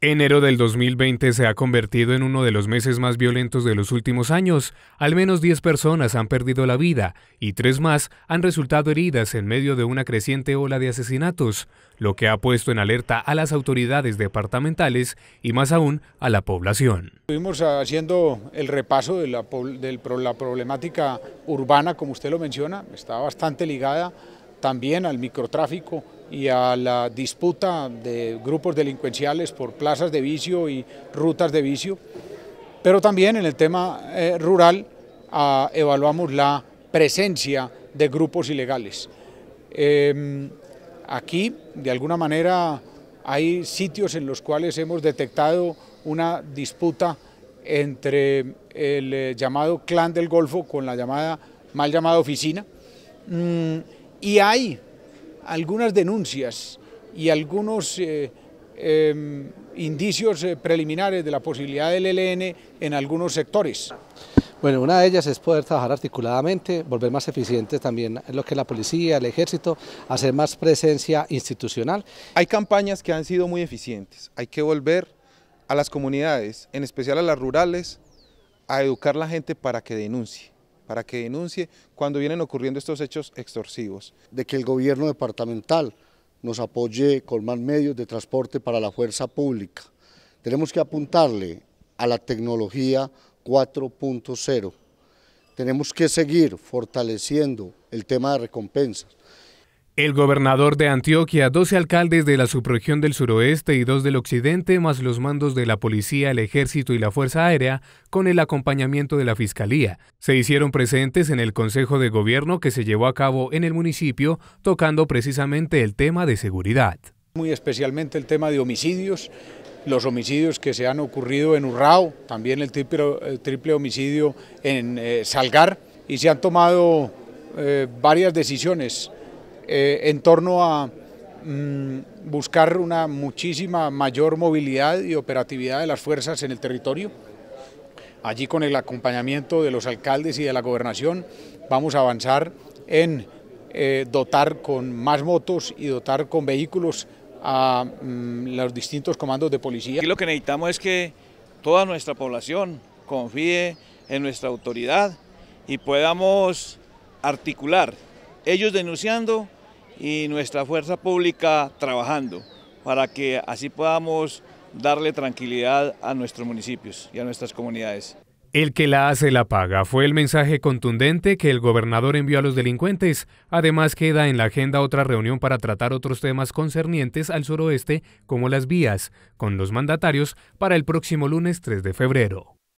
Enero del 2020 se ha convertido en uno de los meses más violentos de los últimos años. Al menos 10 personas han perdido la vida y tres más han resultado heridas en medio de una creciente ola de asesinatos, lo que ha puesto en alerta a las autoridades departamentales y más aún a la población. Estuvimos haciendo el repaso de la, de la problemática urbana, como usted lo menciona, está bastante ligada también al microtráfico y a la disputa de grupos delincuenciales por plazas de vicio y rutas de vicio, pero también en el tema eh, rural ah, evaluamos la presencia de grupos ilegales. Em, aquí, de alguna manera, hay sitios en los cuales hemos detectado una disputa entre el eh, llamado clan del Golfo con la llamada, mal llamada oficina. Mm, y hay algunas denuncias y algunos eh, em, indicios eh, preliminares de la posibilidad del ELN en algunos sectores. Bueno, una de ellas es poder trabajar articuladamente, volver más eficientes también en lo que es la policía, el ejército, hacer más presencia institucional. Hay campañas que han sido muy eficientes, hay que volver a las comunidades, en especial a las rurales, a educar a la gente para que denuncie para que denuncie cuando vienen ocurriendo estos hechos extorsivos. De que el gobierno departamental nos apoye con más medios de transporte para la fuerza pública. Tenemos que apuntarle a la tecnología 4.0. Tenemos que seguir fortaleciendo el tema de recompensas. El gobernador de Antioquia, 12 alcaldes de la subregión del suroeste y dos del occidente, más los mandos de la policía, el ejército y la fuerza aérea, con el acompañamiento de la fiscalía, se hicieron presentes en el Consejo de Gobierno que se llevó a cabo en el municipio, tocando precisamente el tema de seguridad. Muy especialmente el tema de homicidios, los homicidios que se han ocurrido en Urrao, también el triple, homicidio en eh, Salgar, y se han tomado eh, varias decisiones eh, en torno a mm, buscar una muchísima mayor movilidad y operatividad de las fuerzas en el territorio. Allí con el acompañamiento de los alcaldes y de la gobernación vamos a avanzar en eh, dotar con más motos y dotar con vehículos a mm, los distintos comandos de policía. Y lo que necesitamos es que toda nuestra población confíe en nuestra autoridad y podamos articular, ellos denunciando y nuestra fuerza pública trabajando para que así podamos darle tranquilidad a nuestros municipios y a nuestras comunidades. El que la hace la paga fue el mensaje contundente que el gobernador envió a los delincuentes. Además queda en la agenda otra reunión para tratar otros temas concernientes al suroeste como las vías, con los mandatarios para el próximo lunes 3 de febrero.